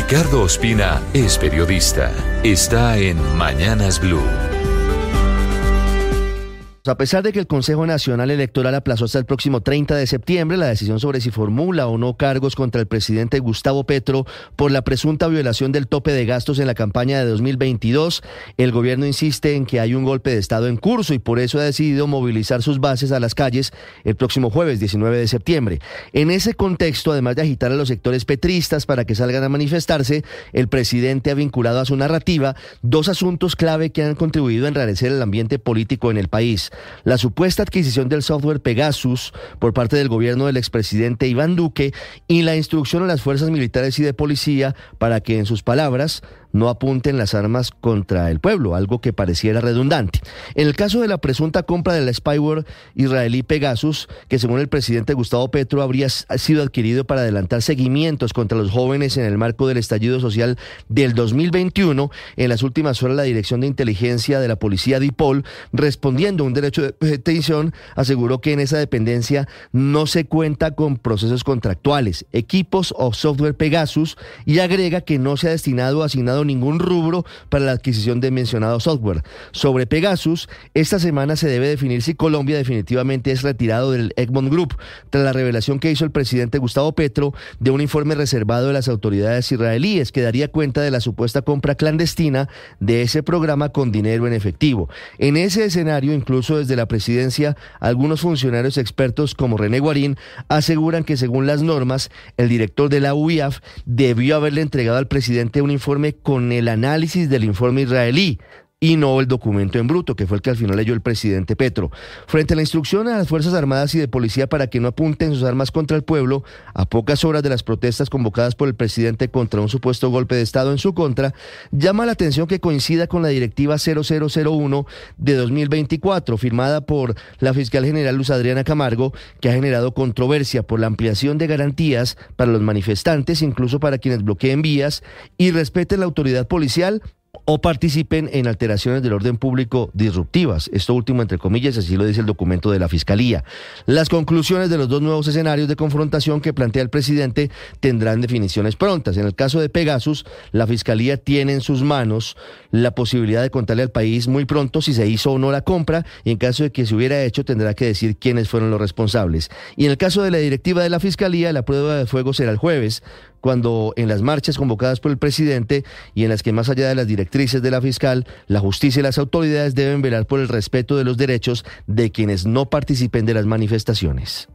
Ricardo Ospina es periodista. Está en Mañanas Blue. A pesar de que el Consejo Nacional Electoral aplazó hasta el próximo 30 de septiembre la decisión sobre si formula o no cargos contra el presidente Gustavo Petro por la presunta violación del tope de gastos en la campaña de 2022, el gobierno insiste en que hay un golpe de Estado en curso y por eso ha decidido movilizar sus bases a las calles el próximo jueves 19 de septiembre. En ese contexto, además de agitar a los sectores petristas para que salgan a manifestarse, el presidente ha vinculado a su narrativa dos asuntos clave que han contribuido a enrarecer el ambiente político en el país la supuesta adquisición del software Pegasus por parte del gobierno del expresidente Iván Duque y la instrucción a las fuerzas militares y de policía para que, en sus palabras, no apunten las armas contra el pueblo, algo que pareciera redundante. En el caso de la presunta compra de la spyware israelí Pegasus, que según el presidente Gustavo Petro habría sido adquirido para adelantar seguimientos contra los jóvenes en el marco del estallido social del 2021, en las últimas horas la Dirección de Inteligencia de la Policía DIPOL, respondiendo a un derecho de detención aseguró que en esa dependencia no se cuenta con procesos contractuales, equipos o software Pegasus y agrega que no se ha destinado a asignado ningún rubro para la adquisición de mencionado software. Sobre Pegasus, esta semana se debe definir si Colombia definitivamente es retirado del Egmont Group, tras la revelación que hizo el presidente Gustavo Petro de un informe reservado de las autoridades israelíes que daría cuenta de la supuesta compra clandestina de ese programa con dinero en efectivo. En ese escenario, incluso desde la presidencia, algunos funcionarios expertos como René Guarín aseguran que según las normas, el director de la UIAF debió haberle entregado al presidente un informe con el análisis del informe israelí y no el documento en bruto, que fue el que al final leyó el presidente Petro. Frente a la instrucción a las Fuerzas Armadas y de Policía para que no apunten sus armas contra el pueblo, a pocas horas de las protestas convocadas por el presidente contra un supuesto golpe de Estado en su contra, llama la atención que coincida con la Directiva 0001 de 2024, firmada por la fiscal general Luz Adriana Camargo, que ha generado controversia por la ampliación de garantías para los manifestantes, incluso para quienes bloqueen vías y respeten la autoridad policial o participen en alteraciones del orden público disruptivas. Esto último, entre comillas, así lo dice el documento de la Fiscalía. Las conclusiones de los dos nuevos escenarios de confrontación que plantea el presidente tendrán definiciones prontas. En el caso de Pegasus, la Fiscalía tiene en sus manos la posibilidad de contarle al país muy pronto si se hizo o no la compra y en caso de que se hubiera hecho tendrá que decir quiénes fueron los responsables. Y en el caso de la directiva de la Fiscalía, la prueba de fuego será el jueves, cuando en las marchas convocadas por el presidente y en las que más allá de las directrices de la fiscal, la justicia y las autoridades deben velar por el respeto de los derechos de quienes no participen de las manifestaciones.